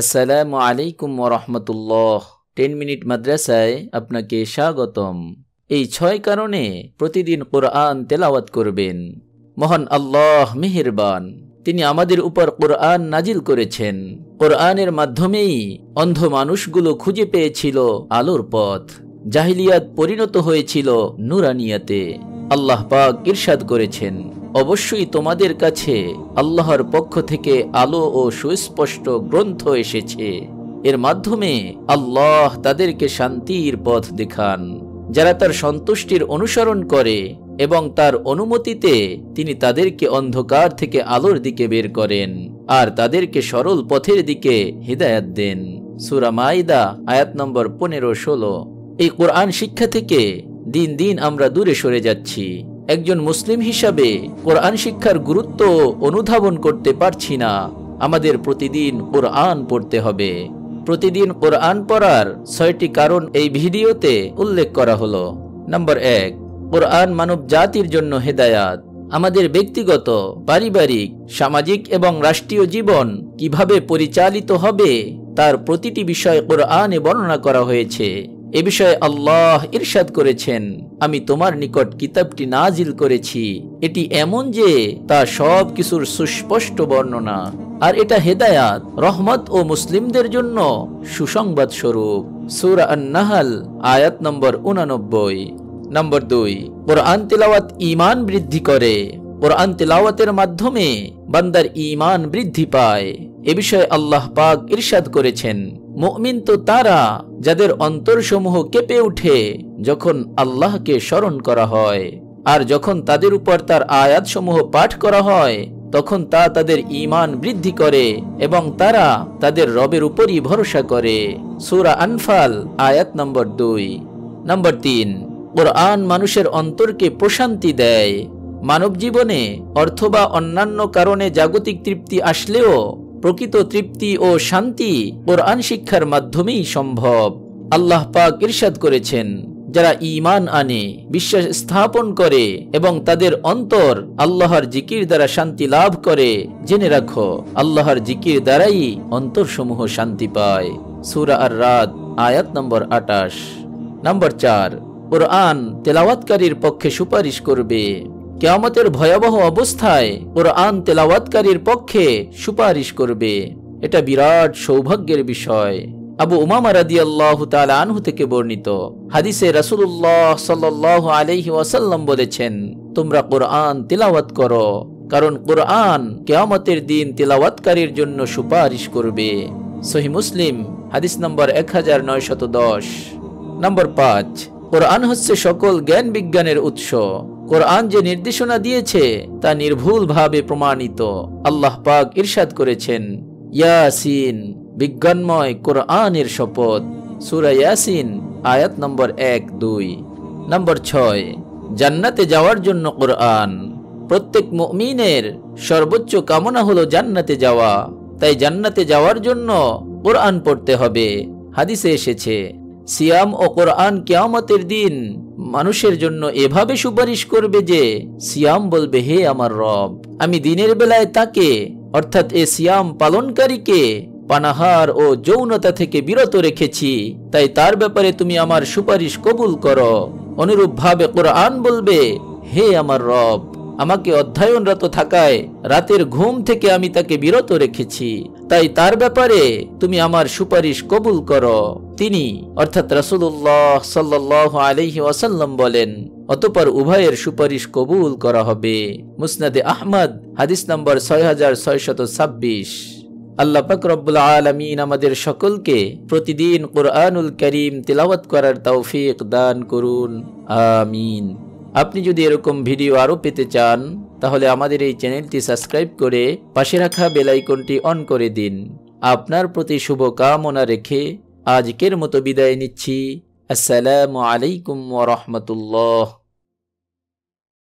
আসসালামু আলাইকুম রহমতুল্লাহ ten minute মাদ্রাসায় আপনাকে স্বাগতম এই ছয় কারণে প্রতিদিন কোরআন তেলাওয়াত করবেন মহান আল্লাহ মেহেরবান তিনি আমাদের উপর কোরআন নাজিল করেছেন কোরআনের মাধ্যমেই অন্ধ মানুষগুলো খুঁজে পেয়েছিল আলোর পথ জাহিলিয়াত পরিণত হয়েছিল নুরানিয়াতে আল্লাহ পাক ইরশাদ করেছেন অবশ্যই তোমাদের কাছে আল্লাহর পক্ষ থেকে আলো ও সুস্পষ্ট গ্রন্থ এসেছে এর মাধ্যমে আল্লাহ তাদেরকে শান্তির পথ দেখান যারা তার সন্তুষ্টির অনুসরণ করে এবং তার অনুমতিতে তিনি তাদেরকে অন্ধকার থেকে আলোর দিকে বের করেন আর তাদেরকে সরল পথের দিকে হৃদায়ত দেন সুরা মাইদা আয়াত নম্বর পনেরো ষোলো এই কোরআন শিক্ষা থেকে দিন দিন আমরা দূরে সরে যাচ্ছি একজন মুসলিম হিসাবে কোরআন শিক্ষার গুরুত্ব অনুধাবন করতে পারছি না আমাদের প্রতিদিন কোরআন পড়তে হবে প্রতিদিন কোরআন পড়ার ছয়টি কারণ এই ভিডিওতে উল্লেখ করা হল নম্বর এক কোরআন মানব জাতির জন্য হেদায়াত আমাদের ব্যক্তিগত পারিবারিক সামাজিক এবং রাষ্ট্রীয় জীবন কিভাবে পরিচালিত হবে তার প্রতিটি বিষয় কোরআনে বর্ণনা করা হয়েছে এ বিষয়ে আল্লাহ ইরশাদ করেছেন আমি তোমার নিকট কিতাবটি নাজিল করেছি এটি এমন যে তা সব কিছুর সুস্পষ্ট বর্ণনা আর এটা হেদায়াত রহমত ও মুসলিমদের জন্য সুসংবাদ স্বরূপ সুরা আয়াত নম্বর উনানব্বই নম্বর দুই কোরআন তেলাওয়াত ইমান বৃদ্ধি করে কোরআন তেলাওয়াতের মাধ্যমে বান্দার ইমান বৃদ্ধি পায় এ বিষয়ে আল্লাহ পাক ইরশাদ করেছেন মুমিন তো তারা যাদের অন্তরসমূহ কেঁপে উঠে যখন আল্লাহকে স্মরণ করা হয় আর যখন তাদের উপর তার আয়াতসমূহ পাঠ করা হয় তখন তা তাদের ইমান বৃদ্ধি করে এবং তারা তাদের রবের উপরই ভরসা করে সুরা আনফাল আয়াত নম্বর দুই নম্বর তিন কোরআন মানুষের অন্তরকে প্রশান্তি দেয় মানব জীবনে অর্থ বা অন্যান্য কারণে জাগতিক তৃপ্তি আসলেও প্রকৃত তৃপ্তি ও শান্তি কোরআন শিক্ষার মাধ্যমেই সম্ভব আল্লাহ পাক ইরশাদ করেছেন যারা ইমান আনে বিশ্বাস স্থাপন করে এবং তাদের অন্তর আল্লাহর জিকির দ্বারা শান্তি লাভ করে জেনে রাখো আল্লাহর জিকির দ্বারাই অন্তরসমূহ শান্তি পায় সুরা আর রাত আয়াত নম্বর আটাশ নম্বর চার কোরআন তেলাওয়াতকারীর পক্ষে সুপারিশ করবে কেয়ামতের ভয়াবহ অবস্থায় কোরআন তেলাওয়াতকারীর পক্ষে সুপারিশ করবে এটা বিরাট সৌভাগ্যের বিষয় আবু উমামা রাদি আল্লাহ আনহু থেকে বর্ণিত হাদিসে রসুল্লাহ সাল্লাহ আলহি ওয়াসাল্লাম বলেছেন তোমরা কোরআন তিলাওয়াত করো কারণ কোরআন কেয়ামতের দিন তিলাওয়াতকারীর জন্য সুপারিশ করবে সহি মুসলিম হাদিস নম্বর এক হাজার নয়শত দশ নম্বর পাঁচ কোরআন হচ্ছে সকল জ্ঞান বিজ্ঞানের উৎস কোরআন যে নির্দেশনা দিয়েছে তা নির্ভুলভাবে প্রমাণিত আল্লাহ পাক ইরশাদ করেছেন ইয়াসিন বিজ্ঞানময় কোরআনের শপথ সুরাইয়াসিন আয়াত নম্বর এক দুই নম্বর ছয় জান্নাতে যাওয়ার জন্য কোরআন প্রত্যেক মমিনের সর্বোচ্চ কামনা হলো জান্নাতে যাওয়া তাই জান্নাতে যাওয়ার জন্য কোরআন পড়তে হবে হাদিসে এসেছে সিয়াম ও কোরআন কেয়ামতের দিন মানুষের জন্য এভাবে সুপারিশ করবে যে সিয়াম বলবে হে আমার রব আমি দিনের বেলায় তাকে অর্থাৎ এ সিয়াম পালনকারীকে পানাহার ও যৌনতা থেকে বিরত রেখেছি তাই তার ব্যাপারে তুমি আমার সুপারিশ কবুল করো অনুরূপভাবে কোরআন বলবে হে আমার রব আমাকে অধ্যয়নরত থাকায় রাতের ঘুম থেকে আমি তাকে বিরত রেখেছি তাই তার ব্যাপারে তুমি আমার সুপারিশ কবুল করো তিনি অর্থাৎ রসুল্লাহ সাল্লাহ আলহি ওয়াসাল্লাম বলেন অতপর উভয়ের সুপারিশ কবুল করা হবে মুসনাদে আহমদ হাদিস নম্বর ছয় হাজার ছয়শত ছাব্বিশ আল্লাহ পাক রব্বুল আলমিন আমাদের সকলকে প্রতিদিন কোরআনুল করিম তেলাওয়াত করার তৌফিক দান করুন আমিন আপনি যদি এরকম ভিডিও আরও পেতে চান তাহলে আমাদের এই চ্যানেলটি সাবস্ক্রাইব করে পাশে রাখা বেলাইকনটি অন করে দিন আপনার প্রতি শুভ কামনা রেখে আজকের মতো বিদায় নিচ্ছি আসসালামু আলাইকুম ওরহমতুল্লাহ